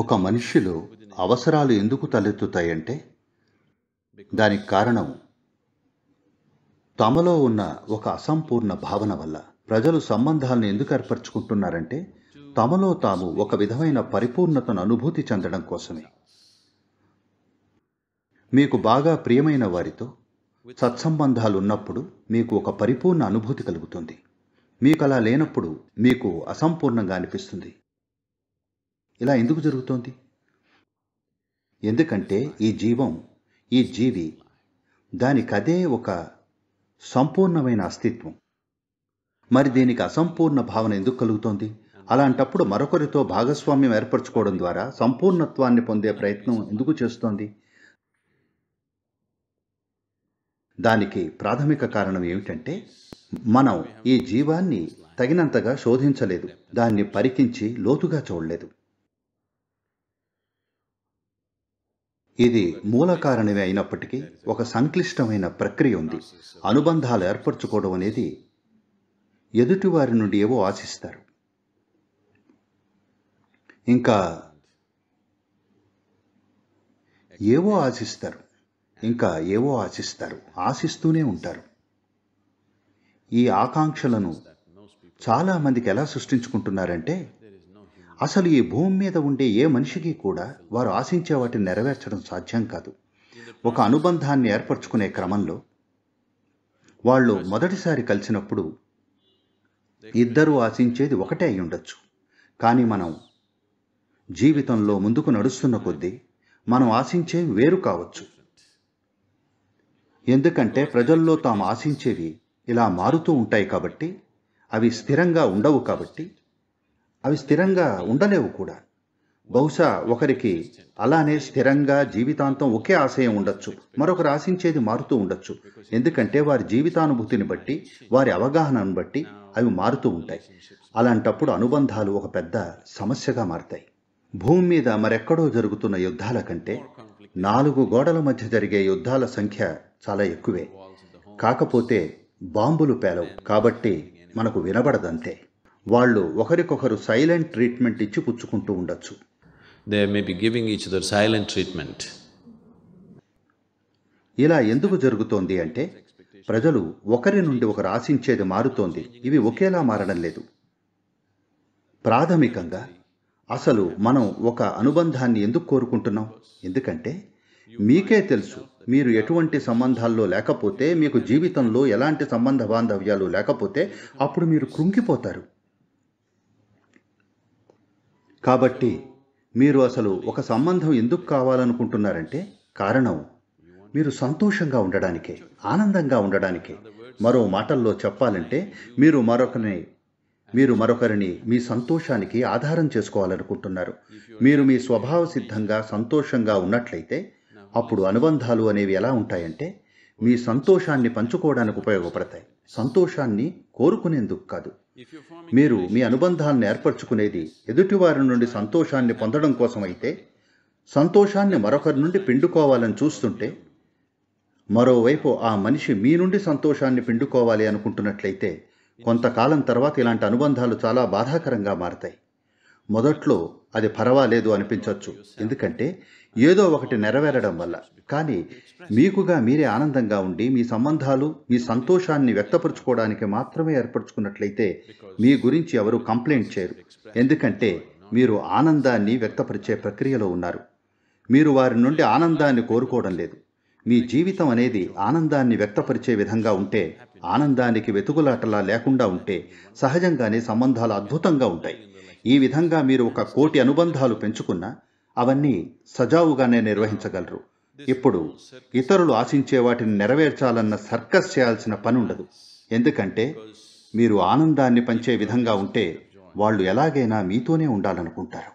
ఒక మనిషిలో అవసరాలు ఎందుకు తలెత్తుతాయంటే దానికి కారణం తమలో ఉన్న ఒక అసంపూర్ణ భావన వల్ల ప్రజలు సంబంధాలను ఎందుకు ఏర్పరచుకుంటున్నారంటే తమలో తాము ఒక విధమైన పరిపూర్ణతను అనుభూతి చెందడం కోసమే మీకు బాగా ప్రియమైన వారితో సత్సంబంధాలు ఉన్నప్పుడు మీకు ఒక పరిపూర్ణ అనుభూతి కలుగుతుంది మీకు అలా లేనప్పుడు మీకు అసంపూర్ణంగా అనిపిస్తుంది ఇలా ఎందుకు జరుగుతోంది ఎందుకంటే ఈ జీవం ఈ జీవి దానికదే ఒక సంపూర్ణమైన అస్తిత్వం మరి దీనికి అసంపూర్ణ భావన ఎందుకు కలుగుతోంది అలాంటప్పుడు మరొకరితో భాగస్వామ్యం ఏర్పరచుకోవడం ద్వారా సంపూర్ణత్వాన్ని పొందే ప్రయత్నం ఎందుకు చేస్తోంది దానికి ప్రాథమిక కారణం ఏమిటంటే మనం ఈ జీవాన్ని తగినంతగా శోధించలేదు దాన్ని పరికించి లోతుగా చూడలేదు ఇది మూల కారణమే అయినప్పటికీ ఒక సంక్లిష్టమైన ప్రక్రియ ఉంది అనుబంధాలు ఏర్పరచుకోవడం అనేది ఎదుటివారి నుండి ఏవో ఆశిస్తారు ఇంకా ఏవో ఆశిస్తారు ఇంకా ఏవో ఆశిస్తారు ఆశిస్తూనే ఉంటారు ఈ ఆకాంక్షలను చాలామందికి ఎలా సృష్టించుకుంటున్నారంటే అసలు ఈ భూమి మీద ఉండే ఏ మనిషికి కూడా వారు ఆశించే వాటిని నెరవేర్చడం సాధ్యం కాదు ఒక అనుబంధాన్ని ఏర్పరచుకునే క్రమంలో వాళ్ళు మొదటిసారి కలిసినప్పుడు ఇద్దరూ ఆశించేది ఒకటే అయి ఉండొచ్చు కానీ మనం జీవితంలో ముందుకు నడుస్తున్న కొద్దీ మనం ఆశించేవి వేరు కావచ్చు ఎందుకంటే ప్రజల్లో తాము ఆశించేవి ఇలా మారుతూ ఉంటాయి కాబట్టి అవి స్థిరంగా ఉండవు కాబట్టి అవి స్థిరంగా ఉండలేవు కూడా బహుశా ఒకరికి అలానే స్థిరంగా జీవితాంతం ఒకే ఆశయం ఉండొచ్చు మరొకరు ఆశించేది మారుతూ ఉండొచ్చు ఎందుకంటే వారి జీవితానుభూతిని బట్టి వారి అవగాహనను బట్టి అవి మారుతూ ఉంటాయి అలాంటప్పుడు అనుబంధాలు ఒక పెద్ద సమస్యగా మారుతాయి భూమి మీద మరెక్కడో జరుగుతున్న యుద్ధాల కంటే నాలుగు గోడల మధ్య జరిగే యుద్ధాల సంఖ్య చాలా ఎక్కువే కాకపోతే బాంబులు పేలవు కాబట్టి మనకు వినబడదంతే వాళ్ళు ఒకరికొకరు సైలెంట్ ట్రీట్మెంట్ ఇచ్చి పుచ్చుకుంటూ ఉండొచ్చు they may be giving each other silent treatment ఇలా ఎందుకు జరుగుతోంది అంటే ప్రజలు ఒకరి నుండి ఒకరు ఆశించేది మారుతోంది ఇవి ఒకేలా మారడం లేదు ప్రాథమికంగా అసలు మనం ఒక అనుబంధాన్ని ఎందుకు కోరుకుంటున్నాం ఎందుకంటే మీకే తెలుసు మీరు ఎటువంటి సంబంధాల్లో లేకపోతే మీకు జీవితంలో ఎలాంటి సంబంధ బాంధవ్యాలు లేకపోతే అప్పుడు మీరు కృంగిపోతారు కాబట్టి మీరు అసలు ఒక సంబంధం ఎందుకు కావాలనుకుంటున్నారంటే కారణం మీరు సంతోషంగా ఉండడానికే ఆనందంగా ఉండడానికే మరో మాటల్లో చెప్పాలంటే మీరు మరొకరిని మీరు మరొకరిని మీ సంతోషానికి ఆధారం చేసుకోవాలనుకుంటున్నారు మీరు మీ స్వభావ సిద్ధంగా సంతోషంగా ఉన్నట్లయితే అప్పుడు అనుబంధాలు అనేవి ఎలా ఉంటాయంటే మీ సంతోషాన్ని పంచుకోవడానికి ఉపయోగపడతాయి సంతోషాన్ని కోరుకునేందుకు కాదు మీరు మీ అనుబంధాన్ని ఏర్పరచుకునేది ఎదుటివారి నుండి సంతోషాన్ని పొందడం కోసమైతే సంతోషాన్ని మరొకరి నుండి పిండుకోవాలని చూస్తుంటే మరోవైపు ఆ మనిషి మీ నుండి సంతోషాన్ని పిండుకోవాలి అనుకుంటున్నట్లయితే కొంతకాలం తర్వాత ఇలాంటి అనుబంధాలు చాలా బాధాకరంగా మారతాయి మొదట్లో అది పర్వాలేదు అనిపించవచ్చు ఎందుకంటే ఏదో ఒకటి నెరవేరడం వల్ల కానీ మీకుగా మీరే ఆనందంగా ఉండి మీ సంబంధాలు మీ సంతోషాన్ని వ్యక్తపరచుకోవడానికి మాత్రమే ఏర్పరచుకున్నట్లయితే మీ గురించి ఎవరు కంప్లైంట్ చేయరు ఎందుకంటే మీరు ఆనందాన్ని వ్యక్తపరిచే ప్రక్రియలో ఉన్నారు మీరు వారి నుండి ఆనందాన్ని కోరుకోవడం లేదు మీ జీవితం అనేది ఆనందాన్ని వ్యక్తపరిచే విధంగా ఉంటే ఆనందానికి వెతుకులాటలా లేకుండా ఉంటే సహజంగానే సంబంధాలు అద్భుతంగా ఉంటాయి ఈ విధంగా మీరు ఒక కోటి అనుబంధాలు పెంచుకున్నా అవన్నీ సజావుగానే నిర్వహించగలరు ఇప్పుడు ఇతరులు ఆశించే వాటిని నెరవేర్చాలన్న సర్కస్ చేయాల్సిన పని ఉండదు ఎందుకంటే మీరు ఆనందాన్ని పంచే విధంగా ఉంటే వాళ్ళు ఎలాగైనా మీతోనే ఉండాలనుకుంటారు